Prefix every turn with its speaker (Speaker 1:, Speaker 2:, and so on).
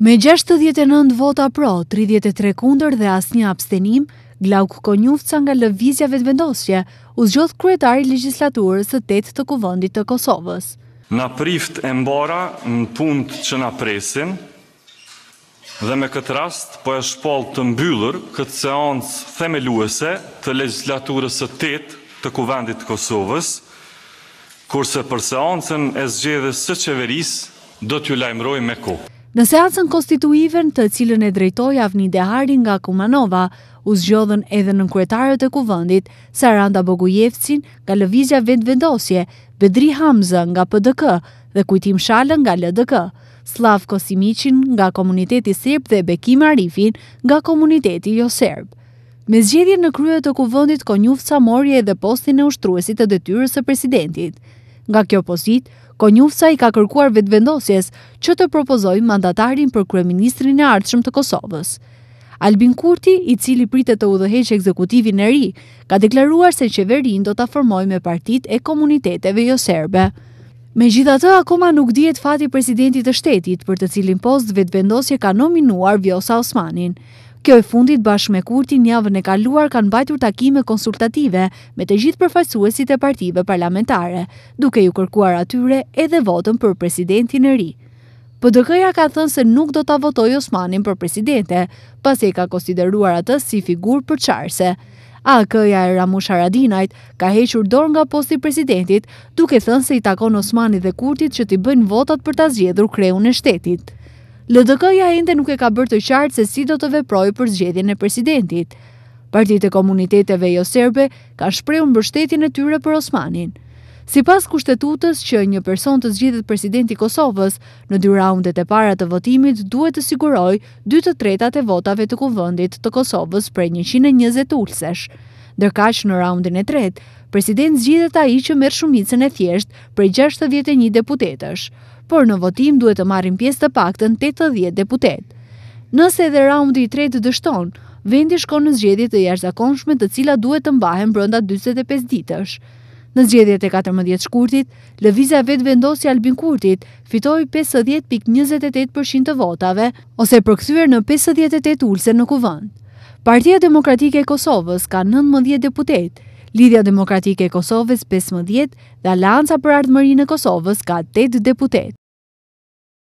Speaker 1: Me 69 vota pro, 33 kunder dhe asë një abstenim, Glauk Konjufca nga lëvizja vetëvendosje, uzgjoth kretari legislaturës të tetë të kuvëndit të Kosovës.
Speaker 2: Në prift e mbara në punt që në presin, dhe me këtë rast po e shpol të mbyllur këtë seancë themeluese të legislaturës të tetë të kuvëndit të Kosovës, kurse për seancën e zgjede së qeveris do t'ju lajmëroj me kohë.
Speaker 1: Në seancën konstituive në të cilën e drejtoj Avni Dehari nga Kumanova, u zgjodhën edhe në kretarët e kuvëndit, Saranda Bogujevcin nga Lëvizja Vendvendosje, Bedri Hamza nga PDK dhe Kujtim Shalën nga LDK, Slav Kosimicin nga Komuniteti Serb dhe Bekim Arifin nga Komuniteti Jo Serb. Me zgjedhje në kryet të kuvëndit konjuft sa morje edhe postin e ushtruesit të detyrës e presidentit. Nga kjo postit, Konjufsa i ka kërkuar vetëvendosjes që të propozoj mandatarin për kreministrin e ardhshëm të Kosovës. Albin Kurti, i cili pritet të udhëheqë ekzekutivin e ri, ka deklaruar se qeverin do të formoj me partit e komuniteteve jo serbe. Me gjitha të, akoma nuk dhjet fati presidentit të shtetit për të cilin post vetvendosje ka nominuar Vjosa Osmanin. Kjo e fundit bashkë me kurtin njavën e kaluar kanë bajtur takime konsultative me të gjithë përfajsuesit e partive parlamentare, duke ju kërkuar atyre edhe votën për presidentin e ri. PDK-ja ka thënë se nuk do të votoj Osmanin për presidente, pas e ka konsideruar atës si figur për qarëse. AK-ja e Ramush Haradinajt ka hequr dorë nga posti presidentit, duke thënë se i takon Osmanit dhe Kurtit që t'i bëjnë votat për t'a zgjedhur kreun e shtetit. LDK-ja ende nuk e ka bërë të qartë se si do të veprojë për zgjedhjen e presidentit. Partitë e komuniteteve jo serbe ka shprehur mbështetjen e tyre për Osmanin. Si pas kushtetutës që një person të zgjithet presidenti Kosovës, në dy raundet e para të votimit duhet të siguroj 2 të tretat e votave të kuvëndit të Kosovës prej 120 ulsesh. Dërka që në raundin e tret, president zgjithet a i që merë shumicën e thjesht prej 61 deputetësh por në votim duhet të marrin pjesë të paktën 80 deputet. Nëse edhe raundi i tretë dështon, vendi shkon në zgjedhje të jashtëzakonshme të cila duhet të mbahen brenda 45 ditësh. Në zgjedhjet e 14 shkurtit, Lëviza vetë vendosi Albin Kurtit fitoi 50.28% të votave, ose përkthyer në 58 ulse në kuvend. Partia Demokratike e Kosovës ka 19 deputet, Lidhja Demokratike e Kosovës 15 dhe Alianca për Ardhmërinë e Kosovës ka 8 deputet.